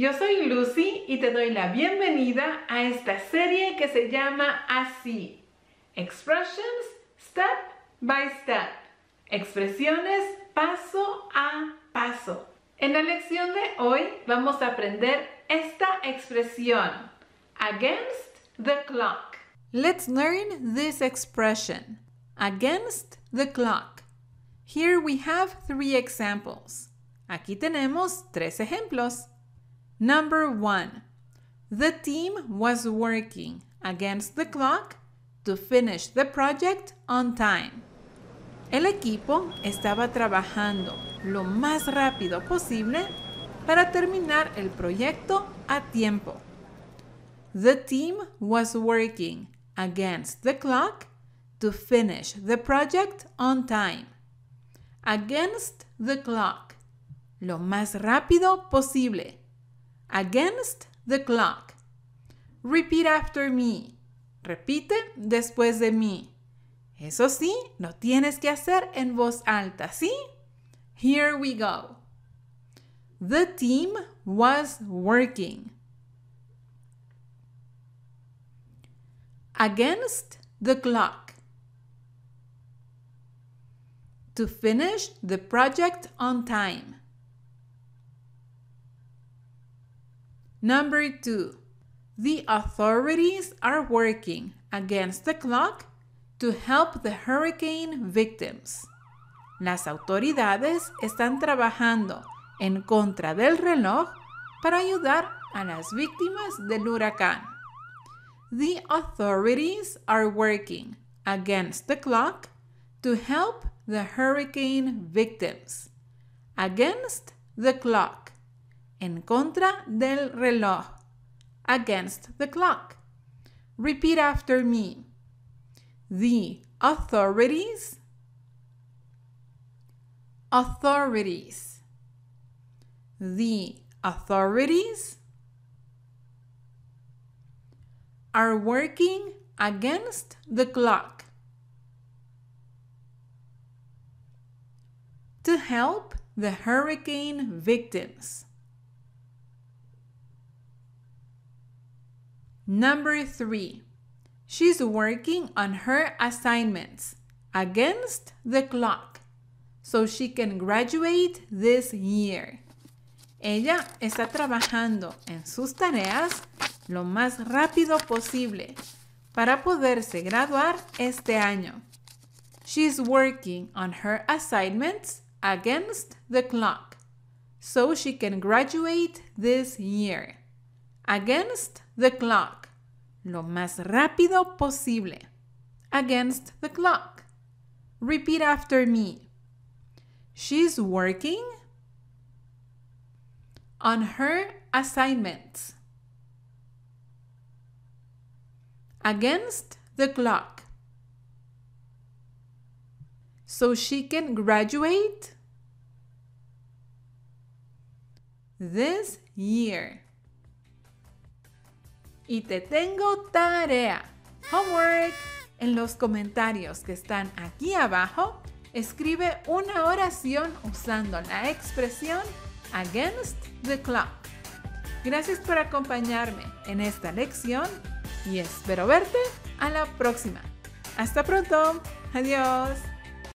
Yo soy Lucy y te doy la bienvenida a esta serie que se llama Así. Expressions Step by Step. Expresiones paso a paso. En la lección de hoy vamos a aprender esta expresión. Against the clock. Let's learn this expression. Against the clock. Here we have three examples. Aquí tenemos tres ejemplos. Number one, the team was working against the clock to finish the project on time. El equipo estaba trabajando lo más rápido posible para terminar el proyecto a tiempo. The team was working against the clock to finish the project on time. Against the clock. Lo más rápido posible against the clock. Repeat after me. Repite después de mí. Eso sí, lo tienes que hacer en voz alta, ¿sí? Here we go. The team was working. Against the clock. To finish the project on time. Number two, the authorities are working against the clock to help the hurricane victims. Las autoridades están trabajando en contra del reloj para ayudar a las víctimas del huracán. The authorities are working against the clock to help the hurricane victims. Against the clock. En contra del reloj. Against the clock. Repeat after me. The authorities. Authorities. The authorities are working against the clock. To help the hurricane victims. Number three, she's working on her assignments against the clock so she can graduate this year. Ella está trabajando en sus tareas lo más rápido posible para poderse graduar este año. She's working on her assignments against the clock so she can graduate this year. Against the clock lo más rápido posible. Against the clock. Repeat after me. She's working on her assignments. Against the clock. So she can graduate this year. Y te tengo tarea, homework. En los comentarios que están aquí abajo, escribe una oración usando la expresión against the clock. Gracias por acompañarme en esta lección y espero verte a la próxima. Hasta pronto. Adiós.